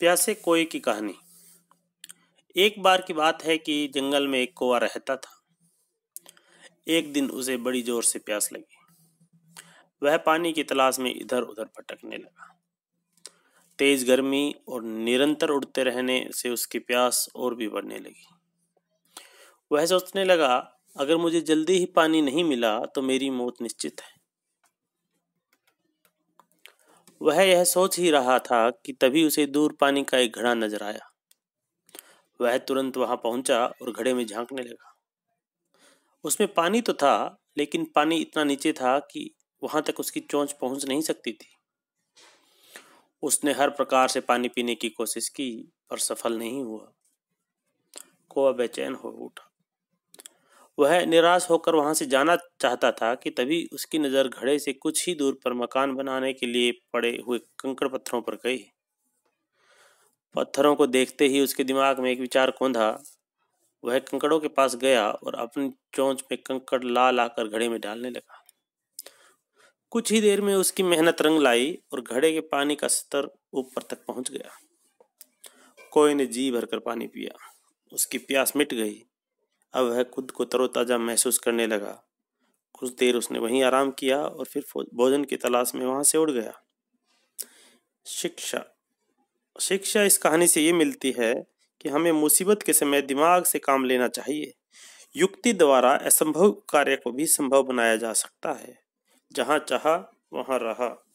प्यासे कोए की कहानी एक बार की बात है कि जंगल में एक कोआ रहता था एक दिन उसे बड़ी जोर से प्यास लगी वह पानी की तलाश में इधर उधर भटकने लगा तेज गर्मी और निरंतर उड़ते रहने से उसकी प्यास और भी बढ़ने लगी वह सोचने लगा अगर मुझे जल्दी ही पानी नहीं मिला तो मेरी मौत निश्चित है वह यह सोच ही रहा था कि तभी उसे दूर पानी का एक घड़ा नजर आया वह तुरंत वहां पहुंचा और घड़े में झांकने लगा उसमें पानी तो था लेकिन पानी इतना नीचे था कि वहां तक उसकी चोंच पहुंच नहीं सकती थी उसने हर प्रकार से पानी पीने की कोशिश की पर सफल नहीं हुआ कोआ बेचैन हो उठा वह निराश होकर वहां से जाना चाहता था कि तभी उसकी नज़र घड़े से कुछ ही दूर पर मकान बनाने के लिए पड़े हुए कंकड़ पत्थरों पर गई पत्थरों को देखते ही उसके दिमाग में एक विचार कौंधा वह कंकड़ों के पास गया और अपनी चोंच में कंकड़ ला ला कर घड़े में डालने लगा कुछ ही देर में उसकी मेहनत रंग लाई और घड़े के पानी का स्तर ऊपर तक पहुंच गया कोई ने जी भरकर पानी पिया उसकी प्यास मिट गई अब वह खुद को तरोताज़ा महसूस करने लगा कुछ देर उसने वहीं आराम किया और फिर भोजन की तलाश में वहाँ से उड़ गया शिक्षा शिक्षा इस कहानी से ये मिलती है कि हमें मुसीबत के समय दिमाग से काम लेना चाहिए युक्ति द्वारा असंभव कार्य को भी संभव बनाया जा सकता है जहाँ चाह वहाँ रहा